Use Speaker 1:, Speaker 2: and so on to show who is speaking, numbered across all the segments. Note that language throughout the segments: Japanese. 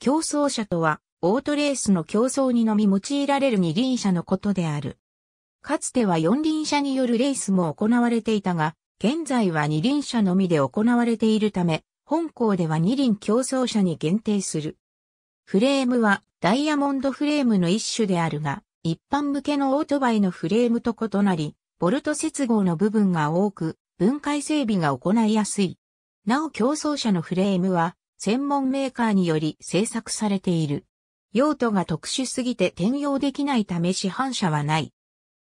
Speaker 1: 競争車とは、オートレースの競争にのみ用いられる二輪車のことである。かつては四輪車によるレースも行われていたが、現在は二輪車のみで行われているため、本校では二輪競争車に限定する。フレームはダイヤモンドフレームの一種であるが、一般向けのオートバイのフレームと異なり、ボルト接合の部分が多く、分解整備が行いやすい。なお競争車のフレームは、専門メーカーにより製作されている。用途が特殊すぎて転用できないため市販車はない。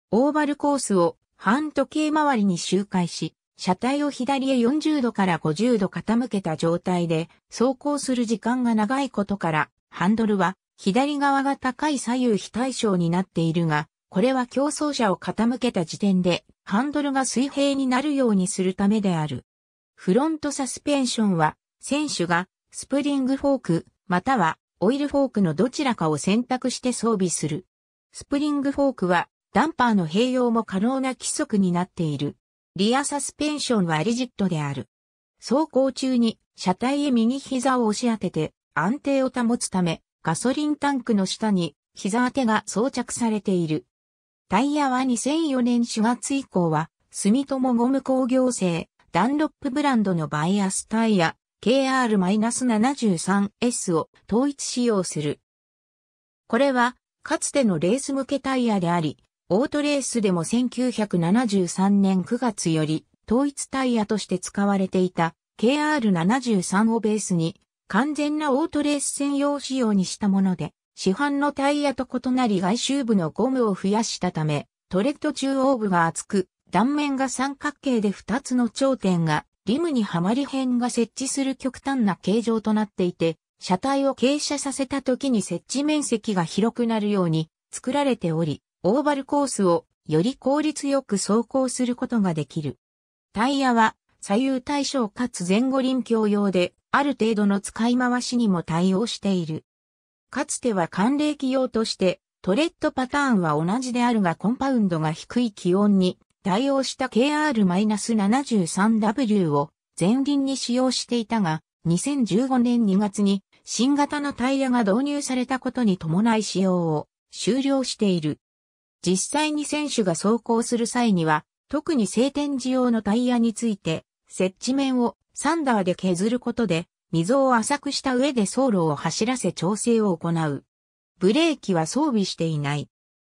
Speaker 1: オーバルコースを半時計回りに周回し、車体を左へ40度から50度傾けた状態で走行する時間が長いことから、ハンドルは左側が高い左右非対称になっているが、これは競争車を傾けた時点でハンドルが水平になるようにするためである。フロントサスペンションは選手がスプリングフォーク、またはオイルフォークのどちらかを選択して装備する。スプリングフォークはダンパーの併用も可能な規則になっている。リアサスペンションはリジットである。走行中に車体へ右膝を押し当てて安定を保つためガソリンタンクの下に膝当てが装着されている。タイヤは2004年4月以降は住友ゴム工業製ダンロップブランドのバイアスタイヤ KR-73S を統一使用する。これは、かつてのレース向けタイヤであり、オートレースでも1973年9月より統一タイヤとして使われていた KR73 をベースに完全なオートレース専用仕様にしたもので、市販のタイヤと異なり外周部のゴムを増やしたため、トレッド中央部が厚く、断面が三角形で2つの頂点がリムにはまり辺が設置する極端な形状となっていて、車体を傾斜させた時に設置面積が広くなるように作られており、オーバルコースをより効率よく走行することができる。タイヤは左右対称かつ前後輪共用で、ある程度の使い回しにも対応している。かつては寒冷気用として、トレッドパターンは同じであるがコンパウンドが低い気温に対応した KR-73W を前輪に使用していたが、2015年2月に新型のタイヤが導入されたことに伴い使用を終了している。実際に選手が走行する際には、特に晴天時用のタイヤについて、接地面をサンダーで削ることで、溝を浅くした上で走路を走らせ調整を行う。ブレーキは装備していない。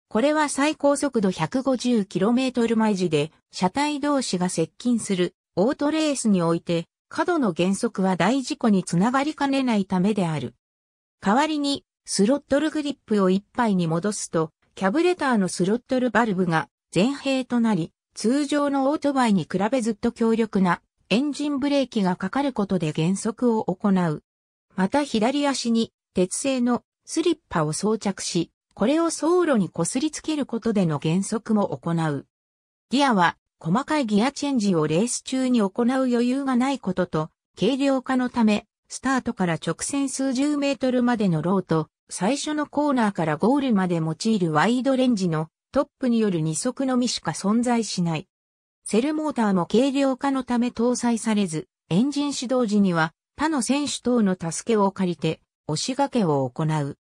Speaker 1: これは最高速度 150km 毎時で、車体同士が接近するオートレースにおいて、過度の減速は大事故につながりかねないためである。代わりに、スロットルグリップを一杯に戻すと、キャブレターのスロットルバルブが前閉となり、通常のオートバイに比べずっと強力なエンジンブレーキがかかることで減速を行う。また左足に鉄製のスリッパを装着し、これを走路にこすりつけることでの減速も行う。ギアは、細かいギアチェンジをレース中に行う余裕がないことと、軽量化のため、スタートから直線数十メートルまでのローと、最初のコーナーからゴールまで用いるワイドレンジのトップによる二足のみしか存在しない。セルモーターも軽量化のため搭載されず、エンジン始動時には他の選手等の助けを借りて、押し掛けを行う。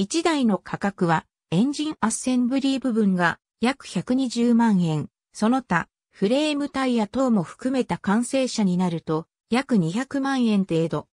Speaker 1: 1台の価格は、エンジンアッセンブリー部分が約120万円、その他、フレームタイヤ等も含めた完成車になると、約200万円程度。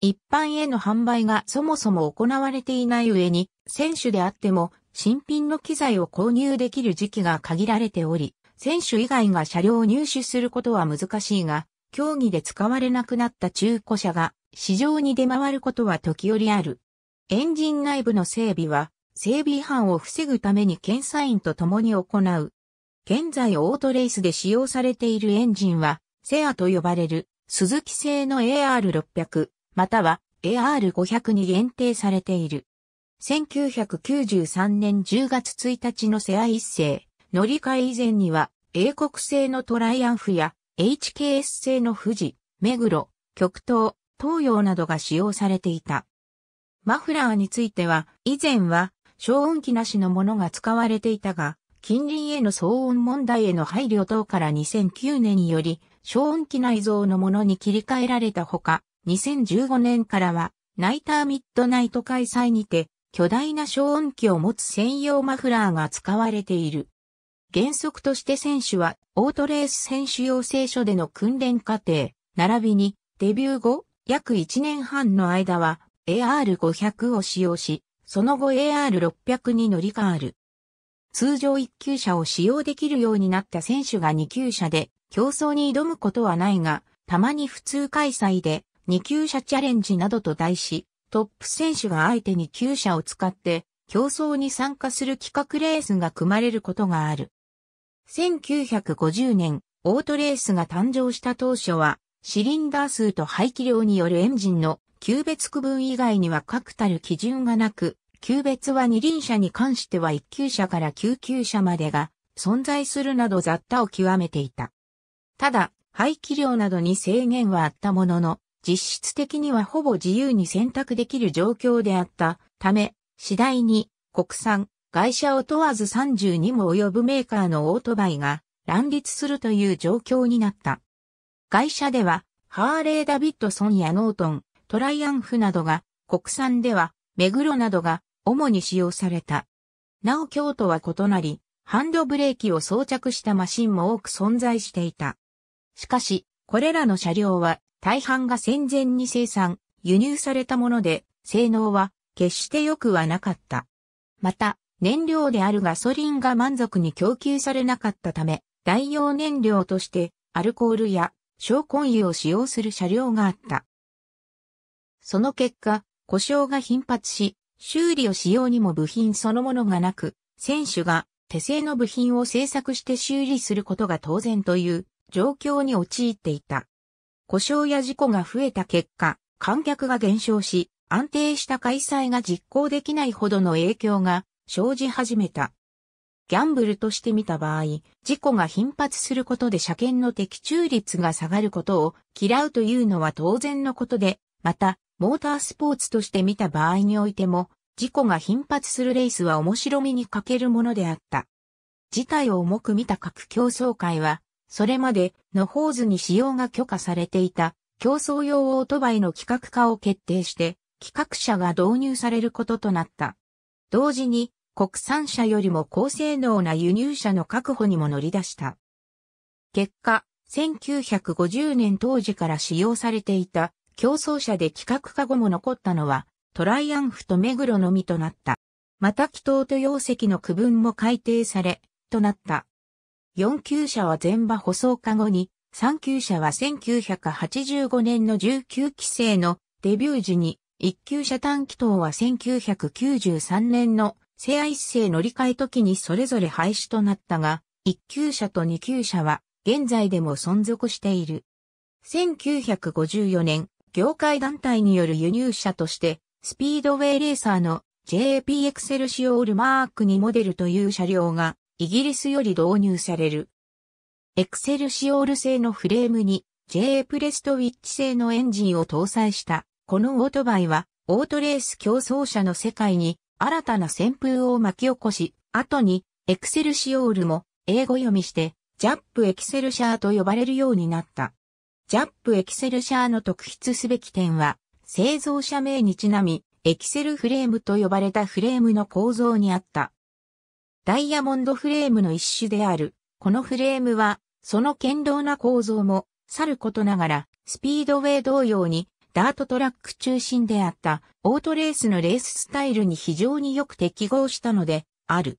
Speaker 1: 一般への販売がそもそも行われていない上に、選手であっても新品の機材を購入できる時期が限られており、選手以外が車両を入手することは難しいが、競技で使われなくなった中古車が市場に出回ることは時折ある。エンジン内部の整備は、整備違反を防ぐために検査員と共に行う。現在オートレースで使用されているエンジンは、セアと呼ばれる、鈴木製の AR600、または AR500 に限定されている。1993年10月1日のセア一世、乗り換え以前には、英国製のトライアンフや、HKS 製の富士、目黒、極東、東洋などが使用されていた。マフラーについては、以前は消音器なしのものが使われていたが、近隣への騒音問題への配慮等から2009年により、消音器内蔵のものに切り替えられたほか、2015年からは、ナイターミッドナイト開催にて、巨大な消音器を持つ専用マフラーが使われている。原則として選手は、オートレース選手養成所での訓練過程、並びに、デビュー後、約1年半の間は、AR500 を使用し、その後 AR600 に乗り換わる。通常1級車を使用できるようになった選手が2級車で競争に挑むことはないが、たまに普通開催で2級車チャレンジなどと題し、トップ選手が相手に級車を使って競争に参加する企画レースが組まれることがある。1950年、オートレースが誕生した当初は、シリンダー数と排気量によるエンジンの級別区分以外には確たる基準がなく、級別は二輪車に関しては一級車から救急車までが存在するなど雑多を極めていた。ただ、排気量などに制限はあったものの、実質的にはほぼ自由に選択できる状況であったため、次第に国産、外車を問わず32も及ぶメーカーのオートバイが乱立するという状況になった。外車では、ハーレー・ダビッドソンやノートン、トライアンフなどが、国産では、目黒などが、主に使用された。なお京都は異なり、ハンドブレーキを装着したマシンも多く存在していた。しかし、これらの車両は大半が戦前に生産、輸入されたもので、性能は決して良くはなかった。また、燃料であるガソリンが満足に供給されなかったため、代用燃料としてアルコールや焼根油を使用する車両があった。その結果、故障が頻発し、修理をしようにも部品そのものがなく、選手が手製の部品を製作して修理することが当然という状況に陥っていた。故障や事故が増えた結果、観客が減少し、安定した開催が実行できないほどの影響が生じ始めた。ギャンブルとして見た場合、事故が頻発することで車検の的中率が下がることを嫌うというのは当然のことで、また、モータースポーツとして見た場合においても、事故が頻発するレースは面白みに欠けるものであった。事態を重く見た各競争会は、それまで、のホーズに使用が許可されていた、競争用オートバイの企画化を決定して、企画者が導入されることとなった。同時に、国産車よりも高性能な輸入車の確保にも乗り出した。結果、1950年当時から使用されていた競争者で企画化後も残ったのは、トライアンフと目黒のみとなった。また祈祷と容石の区分も改定され、となった。4級者は全場舗装化後に、3級者は1985年の19期生のデビュー時に、1級者短期等は1993年の聖愛世乗り換え時にそれぞれ廃止となったが、1級者と2級者は現在でも存続している。1954年、業界団体による輸入車として、スピードウェイレーサーの JAP エクセルシオールマークにモデルという車両がイギリスより導入される。エクセルシオール製のフレームに j プレストウィッチ製のエンジンを搭載したこのオートバイはオートレース競争者の世界に新たな旋風を巻き起こし、後にエクセルシオールも英語読みしてジャップエクセルシャーと呼ばれるようになった。ジャップエキセルシャーの特筆すべき点は、製造者名にちなみ、エキセルフレームと呼ばれたフレームの構造にあった。ダイヤモンドフレームの一種である、このフレームは、その堅牢な構造も、さることながら、スピードウェイ同様に、ダートトラック中心であった、オートレースのレーススタイルに非常によく適合したので、ある。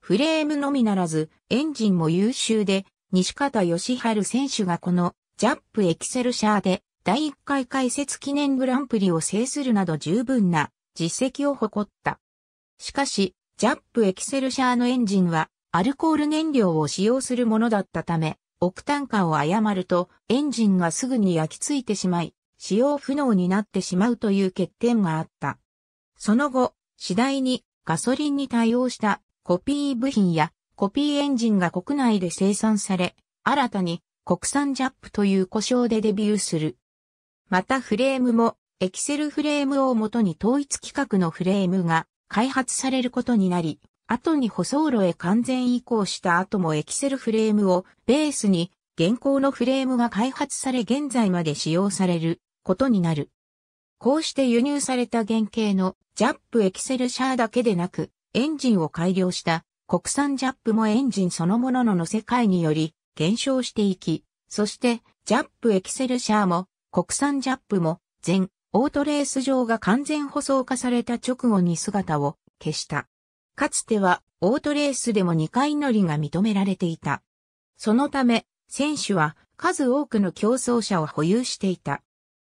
Speaker 1: フレームのみならず、エンジンも優秀で、西方義治選手がこのジャップエキセルシャーで第1回解説記念グランプリを制するなど十分な実績を誇った。しかし、ジャップエキセルシャーのエンジンはアルコール燃料を使用するものだったため、オクタン化を誤るとエンジンがすぐに焼き付いてしまい、使用不能になってしまうという欠点があった。その後、次第にガソリンに対応したコピー部品やコピーエンジンが国内で生産され、新たに国産ジャップという故障でデビューする。またフレームも、エキセルフレームをもとに統一規格のフレームが開発されることになり、後に舗装路へ完全移行した後もエキセルフレームをベースに現行のフレームが開発され現在まで使用されることになる。こうして輸入された原型のジャップエキセルシャーだけでなくエンジンを改良した国産ジャップもエンジンそのものの乗せ替えにより減少していき、そして、ジャップエキセルシャーも、国産ジャップも、全、オートレース場が完全舗装化された直後に姿を消した。かつては、オートレースでも2回乗りが認められていた。そのため、選手は数多くの競争者を保有していた。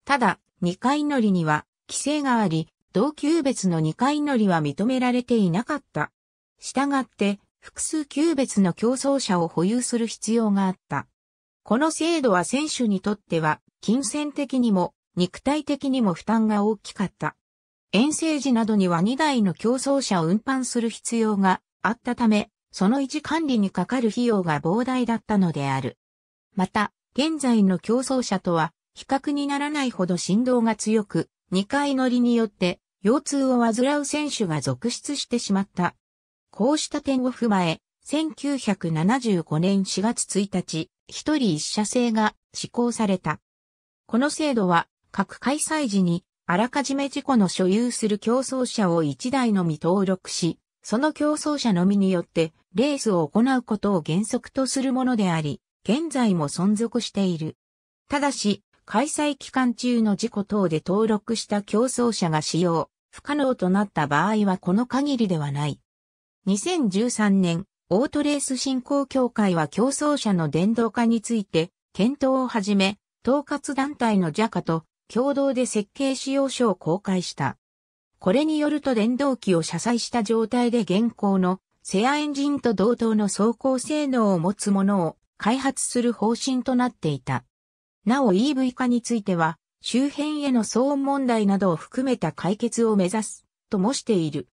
Speaker 1: ただ、2回乗りには規制があり、同級別の2回乗りは認められていなかった。したがって、複数級別の競争者を保有する必要があった。この制度は選手にとっては、金銭的にも、肉体的にも負担が大きかった。遠征時などには2台の競争車を運搬する必要があったため、その維持管理にかかる費用が膨大だったのである。また、現在の競争車とは、比較にならないほど振動が強く、2回乗りによって、腰痛を患う選手が続出してしまった。こうした点を踏まえ、1975年4月1日、一人一社制が施行された。この制度は、各開催時に、あらかじめ事故の所有する競争者を1台のみ登録し、その競争者のみによって、レースを行うことを原則とするものであり、現在も存続している。ただし、開催期間中の事故等で登録した競争者が使用、不可能となった場合はこの限りではない。2013年、オートレース振興協会は競争者の電動化について、検討を始め、統括団体の JACA と共同で設計使用書を公開した。これによると電動機を車載した状態で現行のセアエンジンと同等の走行性能を持つものを開発する方針となっていた。なお EV 化については、周辺への騒音問題などを含めた解決を目指す、と模している。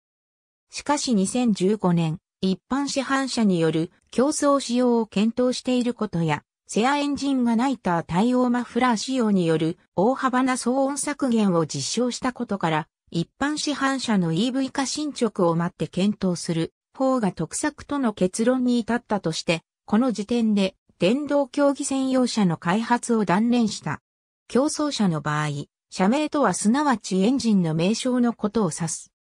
Speaker 1: しかし2015年、一般市販車による競争使用を検討していることや、セアエンジンがないター対応マフラー仕様による大幅な騒音削減を実証したことから、一般市販車の EV 化進捗を待って検討する方が得策との結論に至ったとして、この時点で電動競技専用車の開発を断念した。競争車の場合、社名とはすなわちエンジンの名称のことを指す。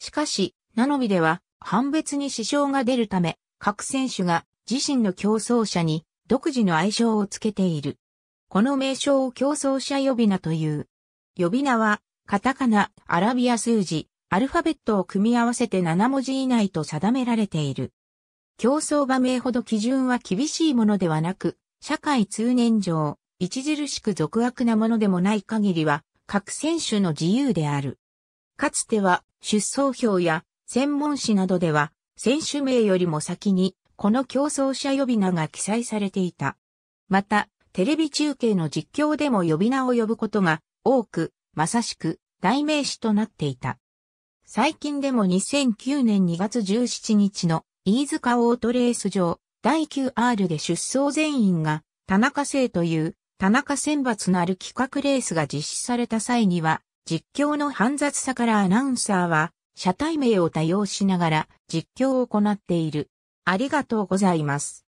Speaker 1: しかし、ナノビでは判別に支障が出るため、各選手が自身の競争者に独自の愛称をつけている。この名称を競争者呼び名という。呼び名は、カタカナ、アラビア数字、アルファベットを組み合わせて7文字以内と定められている。競争場名ほど基準は厳しいものではなく、社会通念上、著しく俗悪なものでもない限りは、各選手の自由である。かつては、出走表や専門誌などでは、選手名よりも先に、この競争者呼び名が記載されていた。また、テレビ中継の実況でも呼び名を呼ぶことが多く、まさしく代名詞となっていた。最近でも2009年2月17日の飯塚オートレース場第 9R で出走全員が田中生という田中選抜のある企画レースが実施された際には実況の煩雑さからアナウンサーは車体名を多用しながら実況を行っている。ありがとうございます。